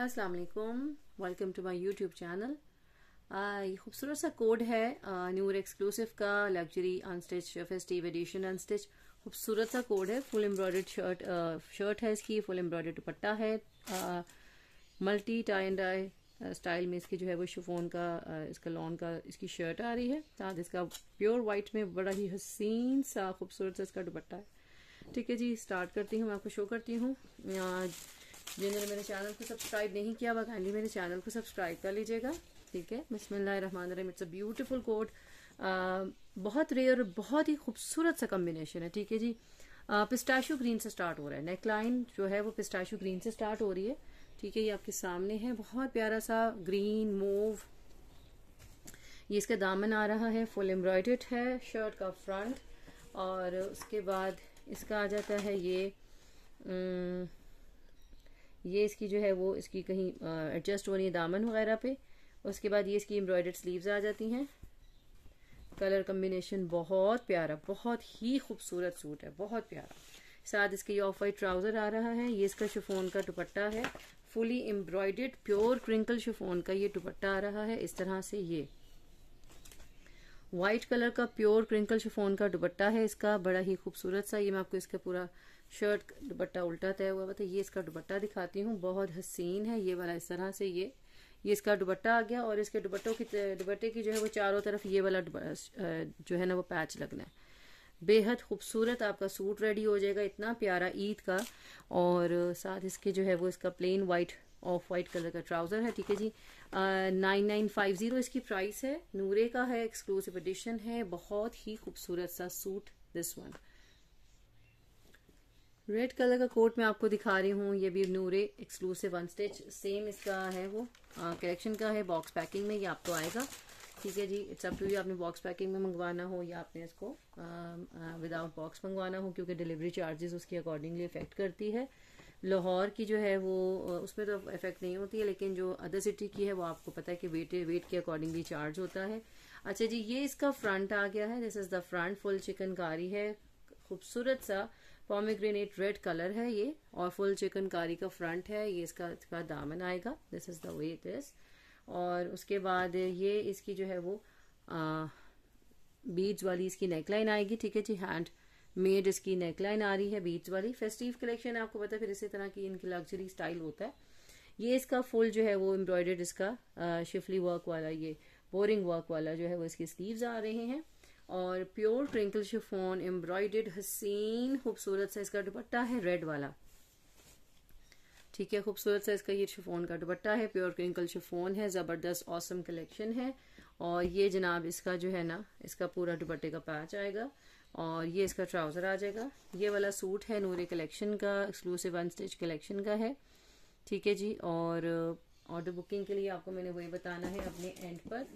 असलकुम welcome to my YouTube channel ये खूबसूरत सा कोड है न्यूर एक्सक्लूसिव का luxury unstitch festive edition unstitch खूबसूरत सा कोड है फुल एम्ब्रॉयड शर्ट शर्ट है इसकी फुल एम्ब्रॉयड दुपट्टा है multi tie and dye style में इसकी जो है वो शिफोन का आ, इसका लॉन का इसकी शर्ट आ रही है साथ इसका प्योर वाइट में बड़ा ही हसीन सा खूबसूरत सा इसका दुपट्टा है ठीक है जी स्टार्ट करती हूँ मैं आपको शो करती हूँ जिन्होंने मेरे चैनल को सब्सक्राइब नहीं किया वह काइंडली मेरे चैनल को सब्सक्राइब कर लीजिएगा ठीक है बसमिल्लाम इट्स अ ब्यूटीफुल कोट बहुत रेयर और बहुत ही खूबसूरत सा कम्बिनेशन है ठीक है जी पिस्टाशो ग्रीन से स्टार्ट हो रहा है नेकलाइन जो है वो पिस्टाशो ग्रीन से स्टार्ट हो रही है ठीक है ये आपके सामने है बहुत प्यारा सा ग्रीन मूव ये इसका दामन आ रहा है फुल एम्ब्रॉयड है शर्ट का फ्रंट और उसके बाद इसका आ जाता है ये न, हम्म, ये इसकी जो है वो इसकी कहीं एडजस्ट हो रही है दामन वगैरह पे उसके बाद ये इसकी एम्ब्रॉयडर्ड स्लीव्स आ जाती हैं कलर कम्बिनेशन बहुत प्यारा बहुत ही खूबसूरत सूट है बहुत प्यारा साथ इसके ये ऑफ वाइट ट्राउज़र आ रहा है ये इसका शिफोन का दुपट्टा है fully embroidered pure crinkle chiffon का ये दुपट्टा आ रहा है इस तरह से ये वाइट कलर का प्योर क्रिंकल शिफोन का दुपट्टा है इसका बड़ा ही खूबसूरत सा ये मैं आपको इसका पूरा शर्ट दुपट्टा उल्टा तय हुआ था ये इसका दुपट्टा दिखाती हूँ बहुत हसीन है ये वाला इस तरह से ये ये इसका दुपट्टा आ गया और इसके दुपट्टों की दुपट्टे की जो है वो चारों तरफ ये वाला जो है ना वो पैच लगना है बेहद खूबसूरत आपका सूट रेडी हो जाएगा इतना प्यारा ईद का और साथ इसके जो है वो इसका plain white off white colour का ट्राउज़र है ठीक है जी नाइन नाइन फाइव ज़ीरो इसकी प्राइस है नूरे का है एक्सक्लूसिव एडिशन है बहुत ही खूबसूरत सा suit this one red colour का कोट मैं आपको दिखा रही हूँ ये भी Nureh exclusive one stitch same इसका है वो कलेक्शन हाँ, का है बॉक्स पैकिंग में ये आपको आएगा ठीक है जी इट्स अप टू यू आपने बॉक्स पैकिंग में मंगवाना हो या आपने इसको विदाउट बॉक्स मंगवाना हो क्योंकि डिलीवरी चार्जेस उसकी अकॉर्डिंगली इफेक्ट करती है लाहौर की जो है वो उसमें तो इफेक्ट नहीं होती है लेकिन जो अदर सिटी की है वो आपको पता है कि वेट वेट के अकॉर्डिंगली चार्ज होता है अच्छा जी ये इसका फ्रंट आ गया है this is the front full chikankari है खूबसूरत सा पॉमीग्रेनेट रेड कलर है ये और फुल चिकनकारी का फ्रंट है ये इसका इसका दामन आएगा this is the way it is और उसके बाद ये इसकी जो है वो बीड्स वाली इसकी नेकलाइन आएगी ठीक है जी हैंड मेड इसकी नेकलाइन आ रही है बीड्स वाली फेस्टिव कलेक्शन आपको पता है फिर इसी तरह की इनकी लग्जरी स्टाइल होता है ये इसका फुल जो है वो एम्ब्रॉयडर्ड इसका शिफली वर्क वाला ये बोरिंग वर्क वाला जो है वो इसकी स्लीव्स आ रहे हैं और प्योर ट्रिंकल शिफोन एम्ब्रॉयडेड हसीन खूबसूरत सा इसका दुपट्टा है रेड वाला ठीक है खूबसूरत सा इसका ये शिफोन का दुपट्टा है प्योर ट्रिंकल शिफोन है ज़बरदस्त औसम कलेक्शन है और ये जनाब इसका जो है ना इसका पूरा दुपट्टे का पैच आएगा और ये इसका ट्राउज़र आ जाएगा ये वाला सूट है नूरे कलेक्शन का एक्सक्लूसिव वन स्टिच कलेक्शन का है ठीक है जी और ऑर्डर बुकिंग के लिए आपको मैंने वही बताना है अपने एंड पर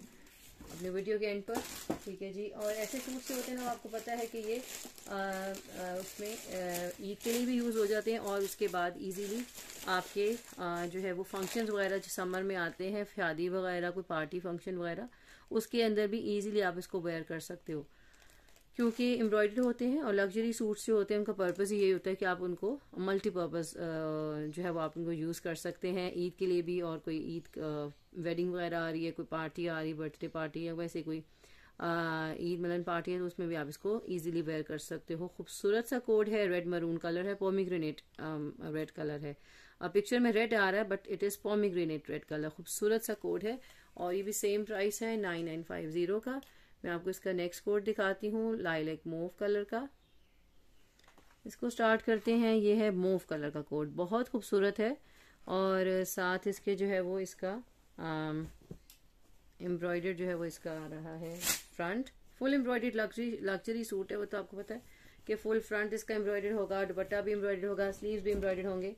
अपने वीडियो के एंड पर ठीक है जी और ऐसे सूट से होते हैं ना आपको पता है कि ये आ, आ, उसमें ईद के लिए भी यूज़ हो जाते हैं और उसके बाद इजीली आपके आ, जो है वो फंक्शंस वगैरह जो समर में आते हैं शादी वगैरह कोई पार्टी फंक्शन वगैरह उसके अंदर भी ईजिली आप इसको वेयर कर सकते हो क्योंकि एम्ब्रॉयडर होते हैं और लग्जरी सूट्स जो होते हैं उनका पर्पज़ ही होता है कि आप उनको मल्टीपर्पज़ जो है वो आप उनको यूज़ कर सकते हैं ईद के लिए भी और कोई ईद वेडिंग वगैरह आ रही है कोई पार्टी आ रही है बर्थडे पार्टी या वैसे कोई ईद मलन पार्टी है तो उसमें भी आप इसको इजीली वेयर कर सकते हो खूबसूरत सा कोड है रेड मरून कलर है पोमीग्रेनेट रेड कलर है अब पिक्चर में रेड आ रहा है but it is pomegranate red colour खूबसूरत सा कोड है और ये भी सेम प्राइस है नाइन नाइन फाइव जीरो का मैं आपको इसका नेक्स्ट कोड दिखाती हूँ लाइलेक मोव कलर का इसको स्टार्ट करते हैं ये है मोव कलर का कोड बहुत खूबसूरत है और साथ इसके जो है वो इसका एम्ब्रॉयडर um, जो है वो इसका आ रहा है front full embroidered luxury luxury suit है वो तो आपको पता है कि फुल फ्रंट इसका एम्ब्रॉयडर होगा दुपट्टा भी एम्ब्रॉयडर होगा स्लीव भी एम्ब्रॉयडर होंगे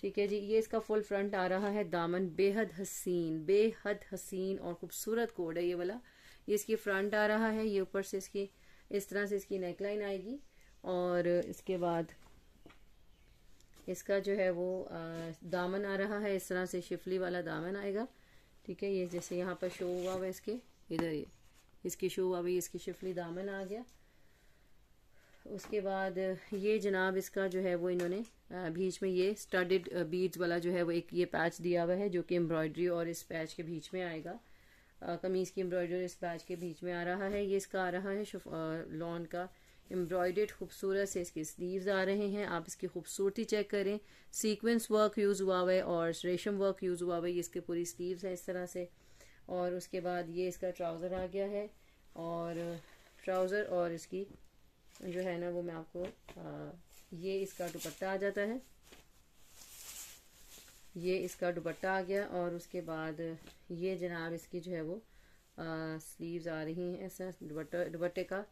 ठीक है जी ये इसका फुल फ्रंट आ रहा है दामन बेहद हसीन बेहद हसीन और खूबसूरत कोड है ये वाला ये इसकी फ्रंट आ रहा है ये ऊपर से इसकी इस तरह से इसकी नेकलाइन आएगी और इसके बाद इसका जो है वो दामन आ रहा है इस तरह से शिफली वाला दामन आएगा ठीक है ये जैसे यहाँ पर शो हुआ हुआ इसके इधर ये इसकी शो हुआ हुई इसकी शिफली दामन आ गया उसके बाद ये जनाब इसका जो है वो इन्होंने बीच में ये स्टडेड बीड्स वाला जो है वो एक ये पैच दिया हुआ है जो कि एम्ब्रॉयडरी और इस पैच के बीच में आएगा कमीज़ की एम्ब्रॉयडरी इस बैच के बीच में आ रहा है ये इसका आ रहा है लॉन का एम्ब्रॉयडेड खूबसूरत से इसके स्लीव्स आ रहे हैं आप इसकी खूबसूरती चेक करें सीक्वेंस वर्क यूज़ हुआ हुआ है और रेशम वर्क यूज़ हुआ हुआ है ये इसके पूरी स्लीव्स हैं इस तरह से और उसके बाद ये इसका ट्राउज़र आ गया है और ट्राउज़र और इसकी जो है ना वो मैं आपको आ, ये इसका दुपट्टा आ जाता है ये इसका दुबट्टा आ गया और उसके बाद ये जनाब इसकी जो है वो स्लीव्स आ रही हैं ऐसा दुबट्टा दुबट्टे का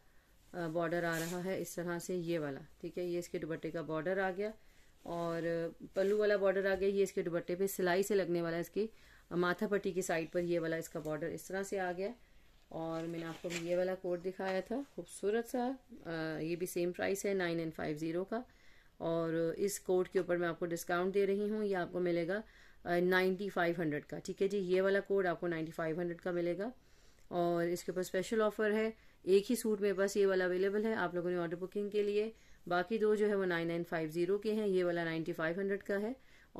बॉर्डर आ रहा है इस तरह से ये वाला ठीक है ये इसके दुबट्टे का बॉर्डर आ गया और पल्लू वाला बॉर्डर आ गया ये इसके दुबट्टे पे सिलाई से लगने वाला इसकी माथा पट्टी की साइड पर ये वाला इसका बॉर्डर इस तरह से आ गया और मैंने आपको ये वाला कोट दिखाया था खूबसूरत सा आ, ये भी सेम प्राइस है नाइन एंड फाइव ज़ीरो का और इस कोड के ऊपर मैं आपको डिस्काउंट दे रही हूँ ये आपको मिलेगा नाइन्टी फाइव हंड्रेड का ठीक है जी ये वाला कोड आपको नाइन्टी फाइव हंड्रेड का मिलेगा और इसके ऊपर स्पेशल ऑफर है एक ही सूट मेरे पास ये वाला अवेलेबल है आप लोगों ने ऑर्डर बुकिंग के लिए बाकी दो जो है वो नाइन नाइन फाइव जीरो के हैं ये वाला नाइन्टी फाइव हंड्रेड का है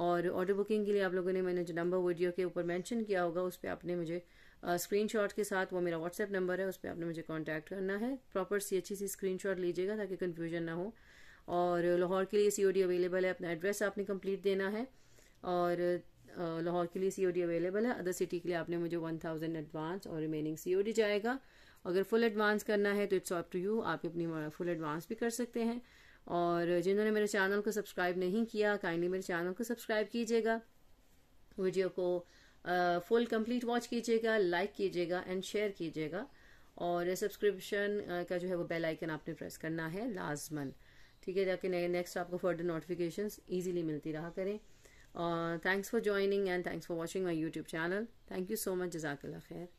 और ऑर्डर बुकिंग के लिए आप लोगों ने मैंने जो नंबर वीडियो के ऊपर मैंशन किया होगा उस पर आपने मुझे स्क्रीन शॉट के साथ वो मेरा व्हाट्सएप नंबर है उस पर आपने मुझे कॉन्टैक्ट करना है प्रॉपर सी अच्छी सी शॉट लीजिएगा ताकि कन्फ्यूजन ना हो और लाहौर के लिए सीओडी अवेलेबल है अपना एड्रेस आपने कंप्लीट देना है और लाहौर के लिए सीओडी अवेलेबल है अदर सिटी के लिए आपने मुझे वन थाउजेंड एडवांस और रिमेनिंग सीओडी जाएगा अगर फुल एडवांस करना है तो इट्स ऑप टू यू आप अपनी फुल एडवांस भी कर सकते हैं और जिन्होंने मेरे चैनल को सब्सक्राइब नहीं किया काइंडली मेरे चैनल को सब्सक्राइब कीजिएगा वीडियो को फुल कंप्लीट वॉच कीजिएगा लाइक कीजिएगा एंड शेयर कीजिएगा और सब्सक्रिप्शन का जो है वो बेल आइकन आपने प्रेस करना है लाजमन ठीक है जाके नेक्स्ट आपको फर्दर नोटिफिकेशन ईजिली मिलती रहा करें और thanks for joining and thanks for watching my YouTube channel thank you so much जजाकल्ला खैर